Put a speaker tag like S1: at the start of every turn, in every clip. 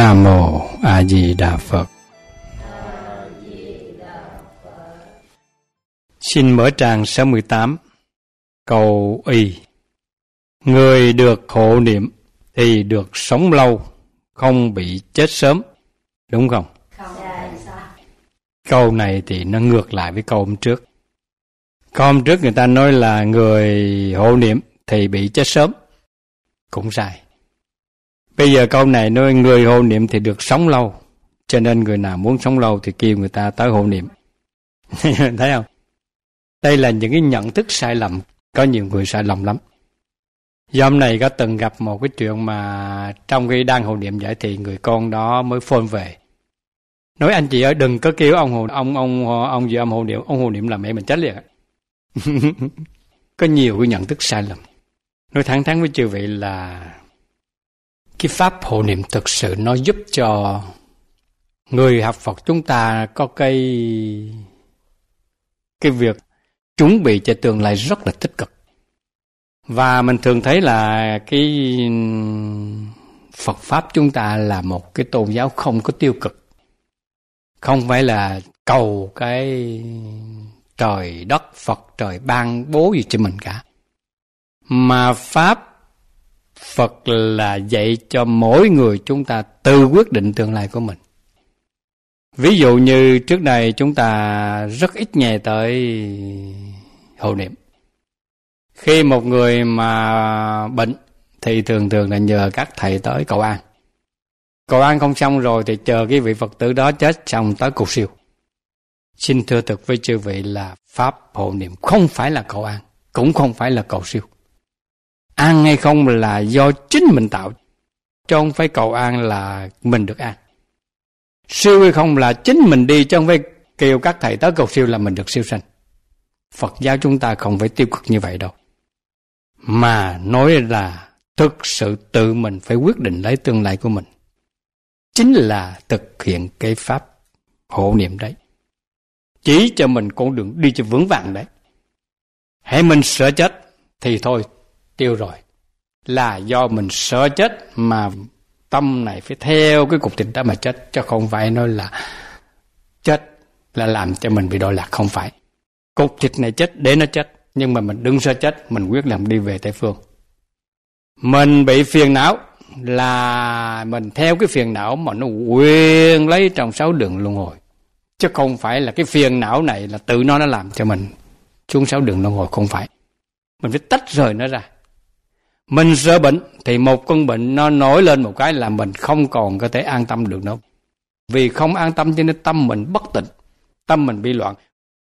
S1: Nam Mô A Di Đà Phật Xin mở trang 68 câu y Người được hộ niệm thì được sống lâu, không bị chết sớm. Đúng không. Câu này thì nó ngược lại với câu hôm trước. Câu hôm trước người ta nói là người hộ niệm thì bị chết sớm. Cũng sai. Bây giờ câu này nói người hộ niệm thì được sống lâu. Cho nên người nào muốn sống lâu thì kêu người ta tới hộ niệm. Thấy không? Đây là những cái nhận thức sai lầm. Có nhiều người sai lầm lắm. Do hôm nay có từng gặp một cái chuyện mà trong khi đang hộ niệm giải thì người con đó mới phone về. Nói anh chị ơi đừng có kêu ông hồ ông ông ông gì ông hộ niệm, ông hộ niệm là mẹ mình chết liền. có nhiều cái nhận thức sai lầm. Nói thẳng thắn với chư vị là cái pháp hộ niệm thực sự nó giúp cho người học Phật chúng ta có cái cái việc chuẩn bị cho tương lai rất là tích cực. Và mình thường thấy là cái Phật pháp chúng ta là một cái tôn giáo không có tiêu cực. Không phải là cầu cái trời đất Phật trời ban bố gì cho mình cả. Mà pháp Phật là dạy cho mỗi người chúng ta tự quyết định tương lai của mình. Ví dụ như trước đây chúng ta rất ít nghe tới hộ niệm. Khi một người mà bệnh thì thường thường là nhờ các thầy tới cầu an. Cầu an không xong rồi thì chờ cái vị Phật tử đó chết xong tới cầu siêu. Xin thưa thực với chư vị là Pháp hộ niệm không phải là cầu an, cũng không phải là cầu siêu an hay không là do chính mình tạo chứ không phải cầu an là mình được an siêu hay không là chính mình đi chứ không phải kêu các thầy tới cầu siêu là mình được siêu sanh phật giáo chúng ta không phải tiêu cực như vậy đâu mà nói là thực sự tự mình phải quyết định lấy tương lai của mình chính là thực hiện cái pháp hộ niệm đấy chỉ cho mình con đường đi cho vững vàng đấy hãy mình sợ chết thì thôi tiêu rồi là do mình sợ chết mà tâm này phải theo cái cục thịt đó mà chết chứ không phải nói là chết là làm cho mình bị đọa lạc không phải cục thịt này chết để nó chết nhưng mà mình đừng sợ chết mình quyết làm đi về tây phương mình bị phiền não là mình theo cái phiền não mà nó quyên lấy trong sáu đường luân hồi chứ không phải là cái phiền não này là tự nó nó làm cho mình xuống sáu đường luân hồi không phải mình phải tách rời nó ra mình sợ bệnh thì một con bệnh nó nổi lên một cái là mình không còn có thể an tâm được đâu vì không an tâm cho nên tâm mình bất tịnh tâm mình bị loạn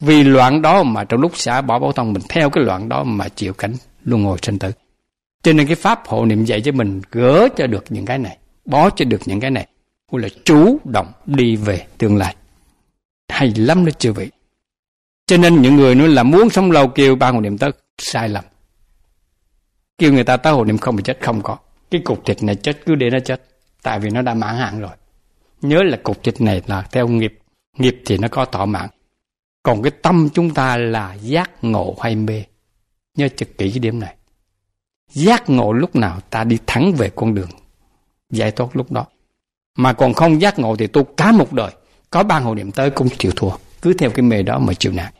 S1: vì loạn đó mà trong lúc xả bỏ bảo tông mình theo cái loạn đó mà chịu cảnh luôn ngồi sinh tử cho nên cái pháp hộ niệm dạy cho mình gỡ cho được những cái này bó cho được những cái này gọi là chú động đi về tương lai hay lắm đó chưa vị cho nên những người nói là muốn sống lâu kêu ba hộ niệm tất sai lầm kêu người ta tới hồ niệm không thì chết không có cái cục thịt này chết cứ để nó chết tại vì nó đã mãn hạn rồi nhớ là cục thịt này là theo nghiệp nghiệp thì nó có thọ mạng còn cái tâm chúng ta là giác ngộ hay mê nhớ trực kỹ cái điểm này giác ngộ lúc nào ta đi thẳng về con đường giải thoát lúc đó mà còn không giác ngộ thì tu cả một đời có ban hồ niệm tới cũng chịu thua cứ theo cái mê đó mà chịu nạn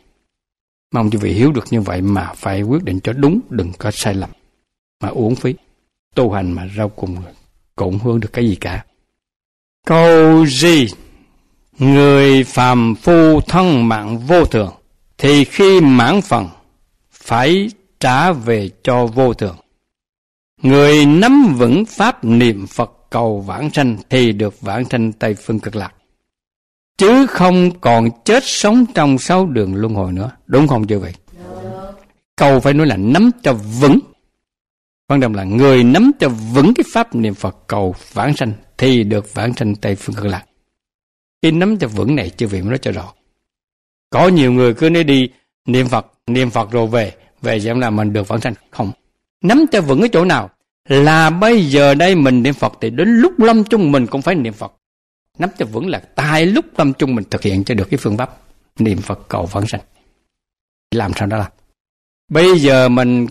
S1: mong quý vị hiểu được như vậy mà phải quyết định cho đúng đừng có sai lầm mà uổng phí. Tu hành mà rau cùng người, cũng hướng được cái gì cả. Câu gì? Người phàm phu thân mạng vô thường, thì khi mãn phần, phải trả về cho vô thường. Người nắm vững pháp niệm Phật cầu vãng sanh thì được vãng sanh Tây Phương Cực Lạc. Chứ không còn chết sống trong sáu đường luân hồi nữa. Đúng không chưa vậy? Câu phải nói là nắm cho vững Quan trọng là người nắm cho vững cái pháp niệm Phật cầu vãng sanh thì được vãng sanh Tây Phương Cực Lạc. Cái nắm cho vững này chưa vị mới nói cho rõ. Có nhiều người cứ nói đi niệm Phật, niệm Phật rồi về, về xem là mình được vãng sanh. Không. Nắm cho vững cái chỗ nào là bây giờ đây mình niệm Phật thì đến lúc lâm chung mình cũng phải niệm Phật. Nắm cho vững là tại lúc lâm chung mình thực hiện cho được cái phương pháp niệm Phật cầu vãng sanh. Làm sao đó làm? Bây giờ mình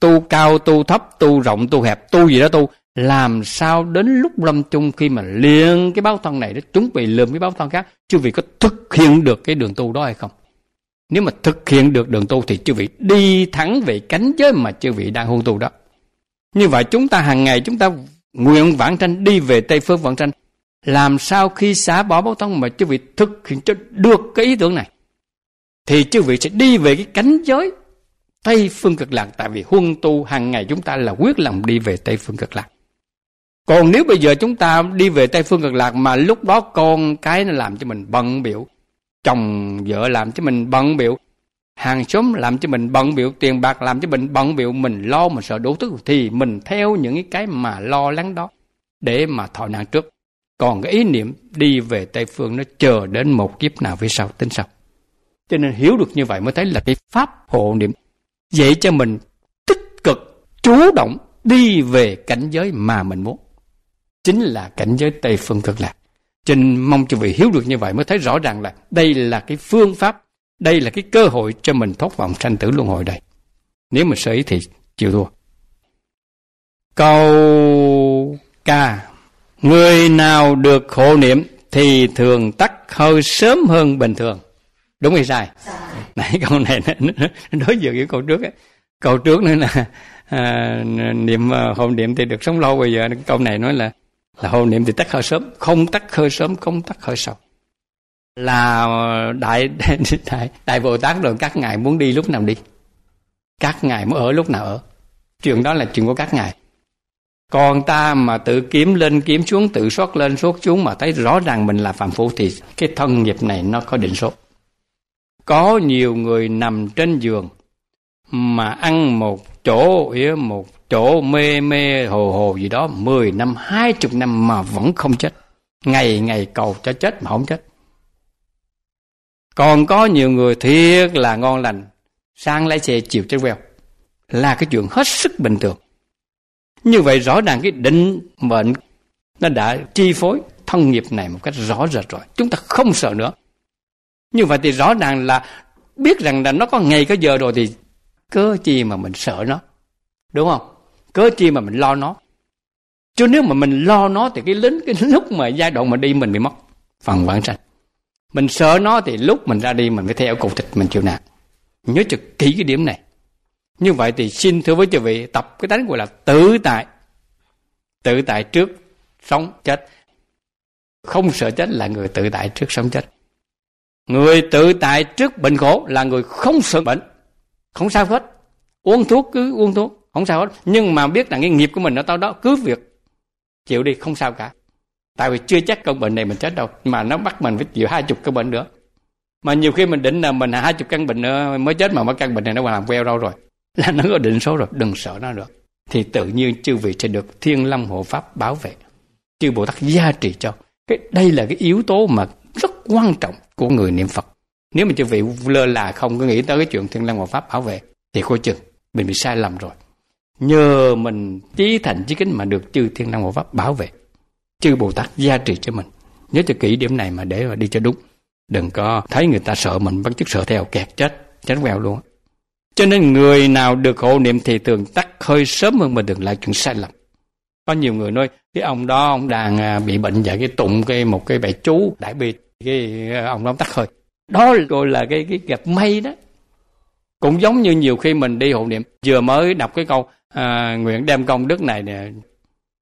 S1: tu cao tu thấp tu rộng tu hẹp tu gì đó tu làm sao đến lúc lâm chung khi mà liền cái báo thân này nó chuẩn bị lượm cái báo thân khác chư vị có thực hiện được cái đường tu đó hay không nếu mà thực hiện được đường tu thì chư vị đi thẳng về cánh giới mà chư vị đang hôn tu đó như vậy chúng ta hàng ngày chúng ta nguyện vãng tranh đi về tây phương vãng tranh làm sao khi xả bỏ báo thân mà chư vị thực hiện cho được cái ý tưởng này thì chư vị sẽ đi về cái cánh giới Tây Phương Cực Lạc tại vì huân tu hàng ngày chúng ta là quyết lòng đi về Tây Phương Cực Lạc. Còn nếu bây giờ chúng ta đi về Tây Phương Cực Lạc mà lúc đó con cái nó làm cho mình bận biểu, chồng vợ làm cho mình bận biểu, hàng xóm làm cho mình bận biểu, tiền bạc làm cho mình bận biểu, mình lo mà sợ đủ thứ thì mình theo những cái mà lo lắng đó để mà thọ nạn trước. Còn cái ý niệm đi về Tây Phương nó chờ đến một kiếp nào phía sau, tính sau. Cho nên hiểu được như vậy mới thấy là cái pháp hộ niệm dạy cho mình tích cực, chủ động đi về cảnh giới mà mình muốn. Chính là cảnh giới Tây Phương Cực Lạc. Trình mong cho vị hiểu được như vậy mới thấy rõ ràng là đây là cái phương pháp, đây là cái cơ hội cho mình thoát vòng sanh tử luân hồi đây. Nếu mà sơ ý thì chịu thua. Câu ca Người nào được khổ niệm thì thường tắt hơi sớm hơn bình thường. Đúng hay sai? Sai nãy câu này nó, đối diện với câu trước ấy. câu trước nữa là à, niệm à, hồn niệm thì được sống lâu bây giờ câu này nói là là hồn niệm thì tắt hơi sớm không tắt hơi sớm không tắt hơi sầu là đại đại đại bồ tát rồi các ngài muốn đi lúc nào đi các ngài muốn ở lúc nào ở chuyện đó là chuyện của các ngài còn ta mà tự kiếm lên kiếm xuống tự xót lên xót xuống mà thấy rõ ràng mình là phạm phu thì cái thân nghiệp này nó có định số có nhiều người nằm trên giường mà ăn một chỗ ỉa một chỗ mê mê hồ hồ gì đó mười năm hai chục năm mà vẫn không chết ngày ngày cầu cho chết mà không chết còn có nhiều người thiệt là ngon lành sang lái xe chịu chết queo là cái chuyện hết sức bình thường như vậy rõ ràng cái định mệnh nó đã chi phối thân nghiệp này một cách rõ rệt rồi chúng ta không sợ nữa như vậy thì rõ ràng là biết rằng là nó có ngày có giờ rồi thì cớ chi mà mình sợ nó. Đúng không? Cớ chi mà mình lo nó. Chứ nếu mà mình lo nó thì cái lính cái lúc mà giai đoạn mà đi mình bị mất phần vãng sanh. Mình sợ nó thì lúc mình ra đi mình phải theo cụ thịt mình chịu nạn. Nhớ cho kỹ cái điểm này. Như vậy thì xin thưa với chư vị tập cái tánh gọi là tự tại. Tự tại trước sống chết. Không sợ chết là người tự tại trước sống chết. Người tự tại trước bệnh khổ là người không sợ bệnh, không sao hết. Uống thuốc cứ uống thuốc, không sao hết. Nhưng mà biết rằng cái nghiệp của mình ở tao đó cứ việc chịu đi không sao cả. Tại vì chưa chắc căn bệnh này mình chết đâu, mà nó bắt mình phải chịu hai chục căn bệnh nữa. Mà nhiều khi mình định là mình hai chục căn bệnh nữa mới chết mà mấy căn bệnh này nó còn làm queo đâu rồi. Là nó có định số rồi, đừng sợ nó được. Thì tự nhiên chư vị sẽ được thiên lâm hộ pháp bảo vệ. Chư Bồ Tát gia trì cho. Cái, đây là cái yếu tố mà rất quan trọng của người niệm Phật. Nếu mà chư vị lơ là không có nghĩ tới cái chuyện thiên lang hòa pháp bảo vệ thì coi chừng mình bị sai lầm rồi. Nhờ mình trí thành trí kính mà được chư thiên lang hòa pháp bảo vệ. Chư Bồ Tát gia trì cho mình. Nhớ cho kỹ điểm này mà để mà đi cho đúng. Đừng có thấy người ta sợ mình bắt chước sợ theo kẹt chết, chết quẹo luôn. Cho nên người nào được hộ niệm thì thường tắt hơi sớm hơn mình đừng lại chuyện sai lầm có nhiều người nói cái ông đó ông đang à, bị bệnh vậy cái tụng cái một cái bài chú đại bi cái ờ, ông nóng tắt hơi đó gọi là cái cái gặp may đó cũng giống như nhiều khi mình đi hộ niệm vừa mới đọc cái câu à, nguyện đem công đức này nè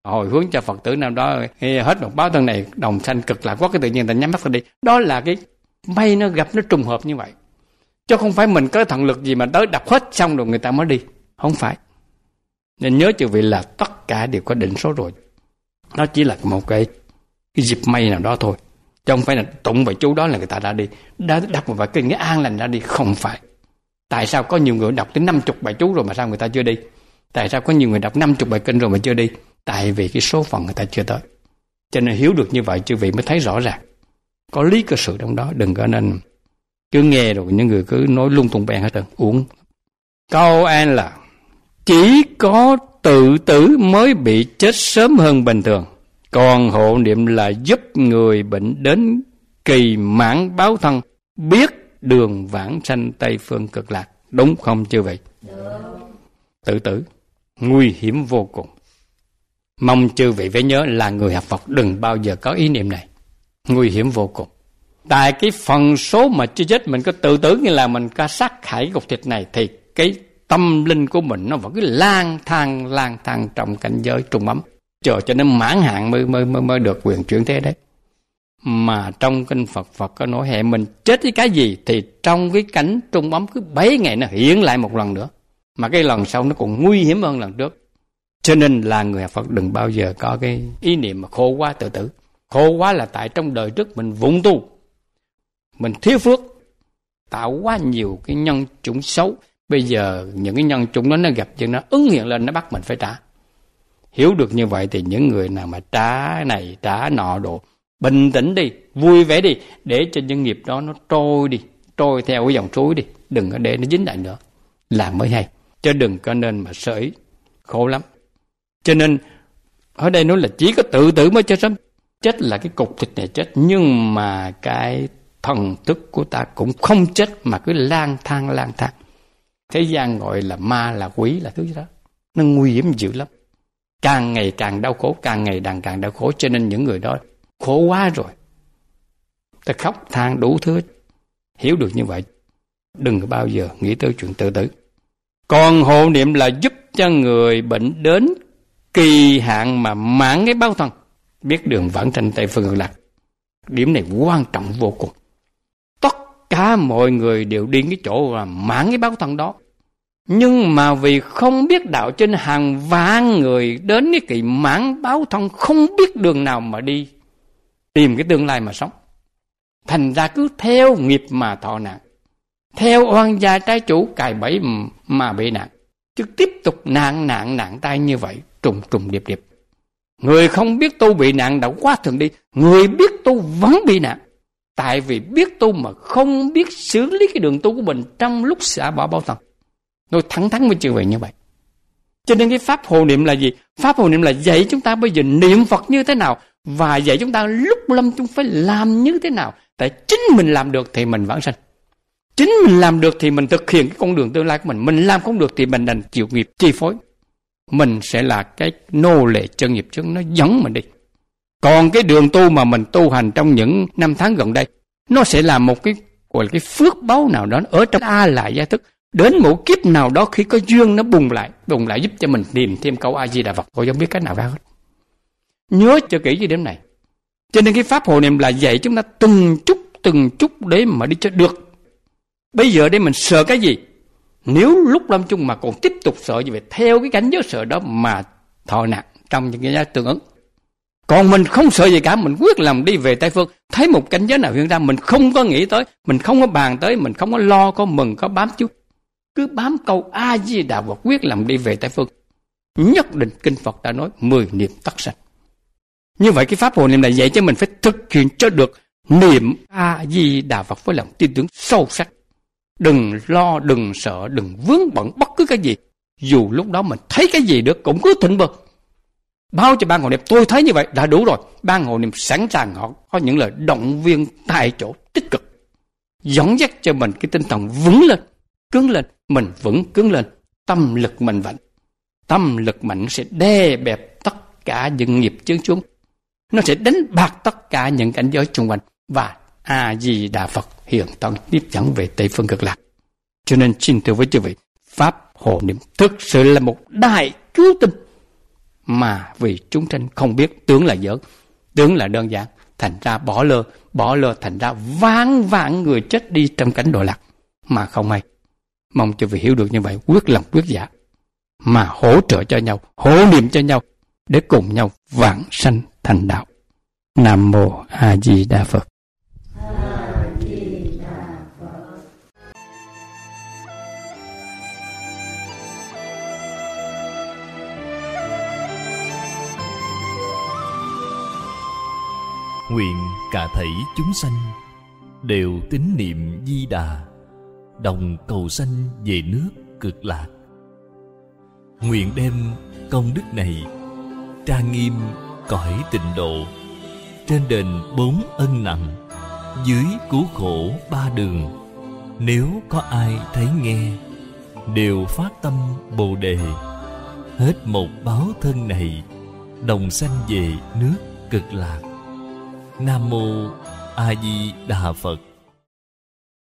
S1: hồi hướng cho phật tử năm đó hết một báo thân này đồng sanh cực lạc quá cái tự nhiên ta nhắm mắt ta đi đó là cái may nó gặp nó trùng hợp như vậy chứ không phải mình có thần lực gì mà tới đập hết xong rồi người ta mới đi không phải nên nhớ chư vị là tất cả đều có định số rồi nó chỉ là một cái, cái dịp may nào đó thôi Chứ phải là tụng về chú đó là người ta đã đi Đã đọc một bài kinh nghĩa an lành đã đi Không phải Tại sao có nhiều người đọc tới 50 bài chú rồi mà sao người ta chưa đi Tại sao có nhiều người đọc 50 bài kinh rồi mà chưa đi Tại vì cái số phận người ta chưa tới Cho nên hiểu được như vậy chư vị mới thấy rõ ràng Có lý cơ sự trong đó Đừng có nên cứ nghe rồi những người cứ nói lung tung bèn hết trơn uống câu an là chỉ có tự tử mới bị chết sớm hơn bình thường còn hộ niệm là giúp người bệnh đến kỳ mãn báo thân, biết đường vãng sanh Tây Phương cực lạc. Đúng không chư vậy? Tự tử, nguy hiểm vô cùng. Mong chư vị phải nhớ là người học Phật đừng bao giờ có ý niệm này. Nguy hiểm vô cùng. Tại cái phần số mà chưa chết mình có tự tử như là mình có sát hại gục thịt này thì cái tâm linh của mình nó vẫn cứ lang thang lang thang trong cảnh giới trung ấm chờ cho nên mãn hạn mới mới mới, mới được quyền chuyển thế đấy mà trong kinh Phật Phật có nói hệ mình chết với cái gì thì trong cái cảnh trung ấm cứ bấy ngày nó hiện lại một lần nữa mà cái lần sau nó còn nguy hiểm hơn lần trước cho nên là người Phật đừng bao giờ có cái ý niệm mà khổ quá tự tử khổ quá là tại trong đời trước mình vụng tu mình thiếu phước tạo quá nhiều cái nhân chủng xấu bây giờ những cái nhân chủng đó nó gặp chuyện nó ứng hiện lên nó bắt mình phải trả Hiểu được như vậy thì những người nào mà trả này trả nọ đồ bình tĩnh đi, vui vẻ đi để cho nhân nghiệp đó nó trôi đi, trôi theo cái dòng suối đi, đừng có để nó dính lại nữa. Làm mới hay, chứ đừng có nên mà sợ ý, khổ lắm. Cho nên ở đây nói là chỉ có tự tử mới chết sớm. Chết là cái cục thịt này chết nhưng mà cái thần thức của ta cũng không chết mà cứ lang thang lang thang. Thế gian gọi là ma là quỷ là thứ gì đó. Nó nguy hiểm dữ lắm càng ngày càng đau khổ càng ngày càng càng đau khổ cho nên những người đó khổ quá rồi ta khóc than đủ thứ hiểu được như vậy đừng bao giờ nghĩ tới chuyện tự tử còn hộ niệm là giúp cho người bệnh đến kỳ hạn mà mãn cái báo thân biết đường vãng tranh tây phương cực lạc điểm này quan trọng vô cùng tất cả mọi người đều đi cái chỗ mà mãn cái báo thân đó nhưng mà vì không biết đạo trên hàng vạn người đến cái kỳ mãn báo thông không biết đường nào mà đi tìm cái tương lai mà sống thành ra cứ theo nghiệp mà thọ nạn theo oan gia trái chủ cài bẫy mà bị nạn chứ tiếp tục nạn nạn nạn tai như vậy trùng trùng điệp điệp người không biết tu bị nạn đã quá thường đi người biết tu vẫn bị nạn tại vì biết tu mà không biết xử lý cái đường tu của mình trong lúc xả bỏ bao thần Tôi thẳng thắn với chư vị như vậy. Cho nên cái pháp hộ niệm là gì? Pháp hộ niệm là dạy chúng ta bây giờ niệm Phật như thế nào và dạy chúng ta lúc lâm chúng phải làm như thế nào. Tại chính mình làm được thì mình vãng sanh. Chính mình làm được thì mình thực hiện cái con đường tương lai của mình. Mình làm không được thì mình đành chịu nghiệp chi phối. Mình sẽ là cái nô lệ chân nghiệp chứng nó dẫn mình đi. Còn cái đường tu mà mình tu hành trong những năm tháng gần đây, nó sẽ là một cái gọi là cái phước báu nào đó ở trong A lại gia thức đến một kiếp nào đó khi có duyên nó bùng lại bùng lại giúp cho mình tìm thêm câu a di đà phật tôi không biết cách nào ra hết nhớ cho kỹ cái điểm này cho nên cái pháp hộ niệm là dạy chúng ta từng chút từng chút để mà đi cho được bây giờ đây mình sợ cái gì nếu lúc lâm chung mà còn tiếp tục sợ như vậy theo cái cảnh giới sợ đó mà thọ nạn trong những cái tương ứng còn mình không sợ gì cả mình quyết lòng đi về tây phương thấy một cảnh giới nào hiện ra mình không có nghĩ tới mình không có bàn tới mình không có lo có mừng có bám chút cứ bám câu a di đà và quyết lòng đi về tây phương nhất định kinh phật đã nói mười niệm tắt sạch như vậy cái pháp hồ niệm này dạy cho mình phải thực hiện cho được niệm a di đà phật với lòng tin tưởng sâu sắc đừng lo đừng sợ đừng vướng bận bất cứ cái gì dù lúc đó mình thấy cái gì được cũng cứ thịnh bực bao cho ban hộ niệm tôi thấy như vậy đã đủ rồi ban hộ niệm sẵn sàng họ có những lời động viên tại chỗ tích cực dẫn dắt cho mình cái tinh thần vững lên cứng lên mình vững cứng lên tâm lực mạnh mạnh tâm lực mạnh sẽ đè bẹp tất cả những nghiệp chướng chúng nó sẽ đánh bạc tất cả những cảnh giới xung quanh và a di đà phật hiện tận tiếp dẫn về tây phương cực lạc cho nên xin thưa với chư vị pháp hộ niệm thực sự là một đại cứu tinh mà vì chúng sanh không biết tướng là giỡn tướng là đơn giản thành ra bỏ lơ bỏ lơ thành ra ván vạn người chết đi trong cảnh đọa lạc mà không may. Mong cho vị hiểu được như vậy, quyết lòng quyết dạ mà hỗ trợ cho nhau, hỗ niệm cho nhau, để cùng nhau vạn sanh thành đạo. Nam Mô A Di Đà Phật Nguyện cả thảy chúng sanh đều tín niệm Di Đà đồng cầu sanh về nước cực lạc nguyện đem công đức này trang nghiêm cõi tịnh độ trên đền bốn ân nặng dưới cứu khổ ba đường nếu có ai thấy nghe đều phát tâm bồ đề hết một báo thân này đồng sanh về nước cực lạc nam mô a di đà phật